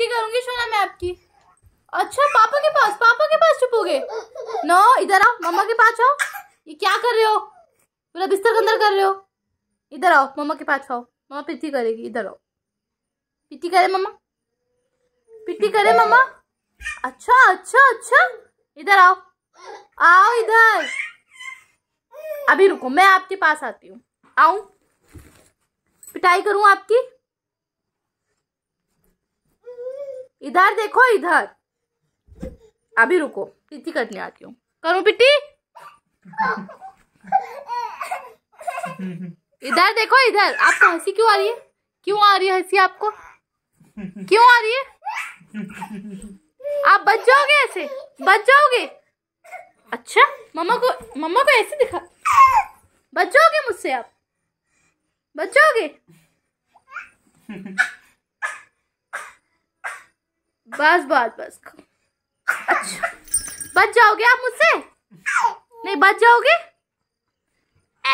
पिट्टी करूंगी सोना मैं आपकी अच्छा पापा के पास पापा के पास छुपोगे नो इधर आओ मम्मा के पास आओ ये क्या कर रहे हो पूरा बिस्तर के अंदर कर रहे हो इधर आओ मम्मा के पास आओ मम्मा पिट्टी करेगी इधर आओ पिट्टी करे मम्मा पिट्टी करे मम्मा अच्छा अच्छा अच्छा इधर आओ आओ इधर अभी रुको मैं आपके पास आती हूँ आऊ पिटाई करूँ आपकी इधर देखो इधर अभी रुको पिट्टी करने आती हूँ करो पिट्टी इधर देखो इधर आपको तो हंसी क्यों आ रही है क्यों आ रही है हंसी आपको क्यों आ रही है आप बच जाओगे ऐसे बच जाओगे अच्छा मम्मा को मम्मा को ऐसे दिखा बच जाओगे मुझसे आप बच जाओगे बस बस बस अच्छा बच जाओगे आप मुझसे नहीं बच जाओगे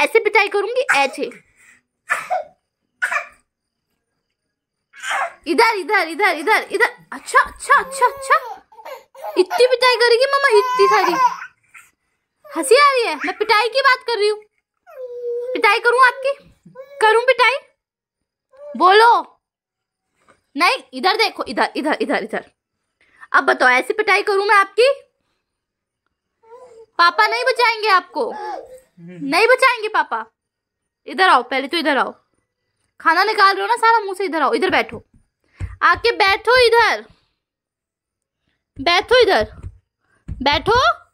ऐसे पिटाई करूंगी ऐसे इधर इधर इधर इधर इधर अच्छा अच्छा अच्छा अच्छा इतनी पिटाई करेगी मामा इतनी सारी हंसी आ रही है मैं पिटाई की बात कर रही हूँ पिटाई करूँ आपकी करूँ पिटाई बोलो नहीं इधर देखो इधर इधर इधर इधर अब बताओ ऐसी पिटाई करूं मैं आपकी पापा नहीं बचाएंगे आपको नहीं बचाएंगे पापा इधर आओ पहले तो इधर आओ खाना निकाल रहे हो ना सारा मुंह से इधर आओ इधर बैठो आके बैठो इधर बैठो इधर बैठो